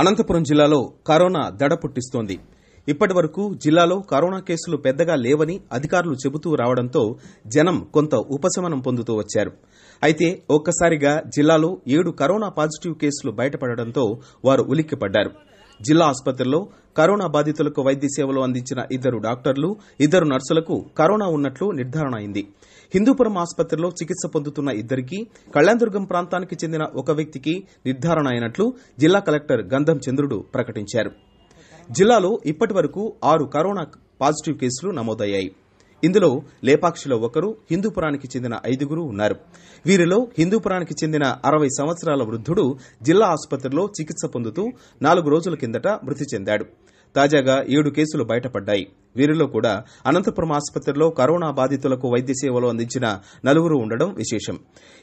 అనంతపురం జిల్లాలో కరోనా దడ పుట్టిస్తోంది ఇప్పటి వరకు జిల్లాలో కరోనా కేసులు పెద్దగా లేవని అధికారులు చెబుతూ రావడంతో జనం కొంత ఉపశమనం పొందుతూ వచ్చారు అయితే ఒక్కసారిగా జిల్లాలో ఏడు కరోనా పాజిటివ్ కేసులు బయటపడడంతో వారు ఉలిక్కిపడ్డారు జిల్లా ఆసుపత్రిలో కరోనా బాధితులకు వైద్య సేవలు అందించిన ఇద్దరు డాక్టర్లు ఇద్దరు నర్సులకు కరోనా ఉన్నట్లు నిర్ధారణ అయింది హిందూపురం ఆసుపత్రిలో చికిత్స పొందుతున్న ఇద్దరికి కళ్యాణదుర్గం ప్రాంతానికి చెందిన ఒక వ్యక్తికి నిర్ధారణ అయినట్లు జిల్లా కలెక్టర్ గంధం చంద్రుడు ప్రకటించారు జిల్లాలో ఇప్పటి వరకు ఆరు కరోనా పాజిటివ్ కేసులు నమోదయ్యాయి ఇందులో లేపాక్షిలో ఒకరు హిందూపురానికి చెందిన ఐదుగురు ఉన్నారు వీరిలో హిందూపురానికి చెందిన అరవై సంవత్సరాల వృద్ధుడు జిల్లా ఆసుపత్రిలో చికిత్స పొందుతూ నాలుగు రోజుల కిందట మృతి చెందాడు తాజాగా ఏడు కేసులు బయటపడ్డాయి వీరిలో కూడా అనంతపురం ఆసుపత్రిలో కరోనా బాధితులకు వైద్య సేవలు అందించిన నలుగురు ఉండడం విశేషం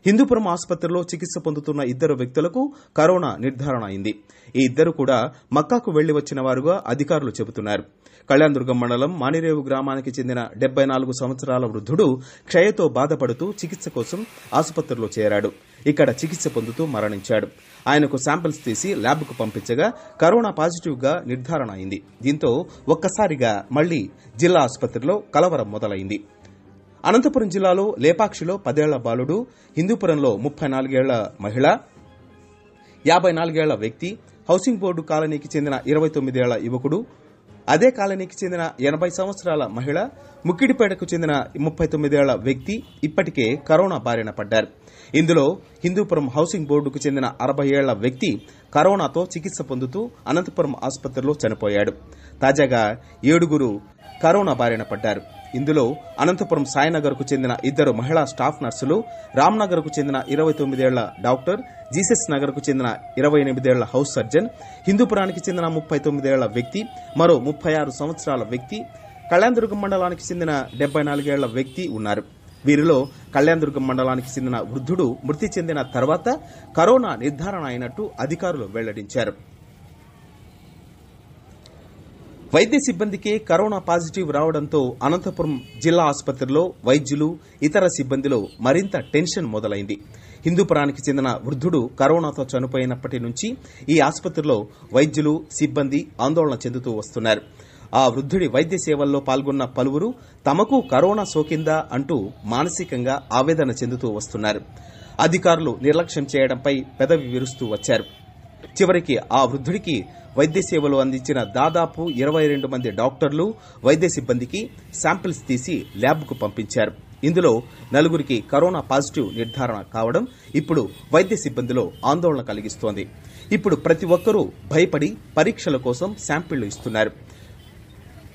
హిందూపురం ఆసుపత్రిలో చికిత్స పొందుతున్న ఇద్దరు వ్యక్తులకు కరోనా నిర్ధారణ అయింది ఈ ఇద్దరు కూడా మక్కాకు వెళ్లి వచ్చిన వారుగా అధికారులు చెబుతున్నారు కళ్యాణదుర్గం మండలం మానిరేవు గ్రామానికి చెందిన డెబ్బై నాలుగు సంవత్సరాల వృద్ధుడు క్షయతో బాధపడుతూ చికిత్స కోసం ఆసుపత్రిలో చేరాడు ఇక్కడ చికిత్స పొందుతూ మరణించాడు ఆయనకు శాంపిల్స్ తీసి ల్యాబ్కు పంపించగా కరోనా పాజిటివ్గా నిర్ధారణ అయింది దీంతో ఒక్కసారిగా మళ్లీ జిల్లా ఆసుపత్రిలో కలవరం మొదలైంది అనంతపురం జిల్లాలో లేపాక్షిలో పదేళ్ల బాలుడు హిందూపురంలో ముప్పై నాలుగేళ్ల మహిళ యాభై నాలుగేళ్ల వ్యక్తి హౌసింగ్ బోర్డు కాలనీకి చెందిన ఇరవై తొమ్మిదేళ్ల యువకుడు అదే కాలనీకి చెందిన ఎనభై సంవత్సరాల మహిళ ముక్కిడిపేటకు చెందిన ముప్పై తొమ్మిదేళ్ల వ్యక్తి ఇప్పటికే కరోనా బారిన పడ్డారు ఇందులో హిందూపురం హౌసింగ్ బోర్డుకు చెందిన అరవై ఏళ్ల వ్యక్తి కరోనాతో చికిత్స పొందుతూ అనంతపురం ఆసుపత్రిలో చనిపోయాడు తాజాగా ఏడుగురు కరోనా బారిన పడ్డారు ఇందులో అనంతపురం సాయినగర్కు చెందిన ఇద్దరు మహిళా స్టాఫ్ నర్సులు రామ్నగర్కు చెందిన ఇరవై తొమ్మిదేళ్ల డాక్టర్ జీసస్ నగర్కు చెందిన ఇరవై ఎనిమిదేళ్ల హౌస్ సర్జన్ హిందూపురానికి చెందిన ముప్పై తొమ్మిదేళ్ల వ్యక్తి మరో ముప్పై ఆరు సంవత్సరాల వ్యక్తి కళ్యాణదుర్గం మండలానికి చెందిన డెబ్బై నాలుగేళ్ల వ్యక్తి ఉన్నారు వీరిలో కళ్యాణదుర్గం మండలానికి చెందిన వృద్ధుడు మృతి చెందిన తర్వాత కరోనా నిర్ధారణ అయినట్టు అధికారులు వెల్లడించారు వైద్య సిబ్బందికి కరోనా పాజిటివ్ రావడంతో అనంతపురం జిల్లా ఆసుపత్రిలో వైద్యులు ఇతర సిబ్బందిలో మరింత టెన్షన్ మొదలైంది హిందూపురానికి చెందిన వృద్ధుడు కరోనాతో చనిపోయినప్పటి నుంచి ఈ ఆసుపత్రిలో వైద్యులు సిబ్బంది ఆందోళన చెందుతూ వస్తున్నారు ఆ వృద్ధుడి వైద్య సేవల్లో పాల్గొన్న పలువురు తమకు కరోనా సోకిందా అంటూ మానసికంగా ఆవేదన చెందుతూ వస్తున్నారు అధికారులు నిర్లక్ష్యం చేయడంపై పెదవి విరుస్తూ వచ్చారు చివరికి ఆ వృద్ధుడికి వైద్య సేవలు అందించిన దాదాపు ఇరవై రెండు మంది డాక్టర్లు వైద్య సిబ్బందికి శాంపిల్స్ తీసి ల్యాబ్కు పంపించారు ఇందులో నలుగురికి కరోనా పాజిటివ్ నిర్ధారణ కావడం ఇప్పుడు వైద్య సిబ్బందిలో ఆందోళన కలిగిస్తోంది ఇప్పుడు ప్రతి ఒక్కరూ భయపడి పరీక్షల కోసం శాంపిళ్లు ఇస్తున్నారు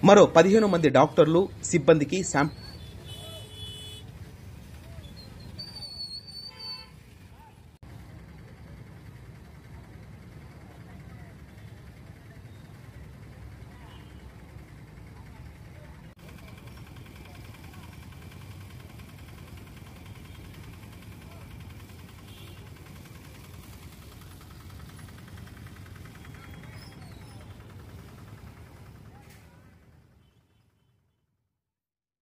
మరో పదిహేను మంది డాక్టర్లు సిబ్బందికి శాంప్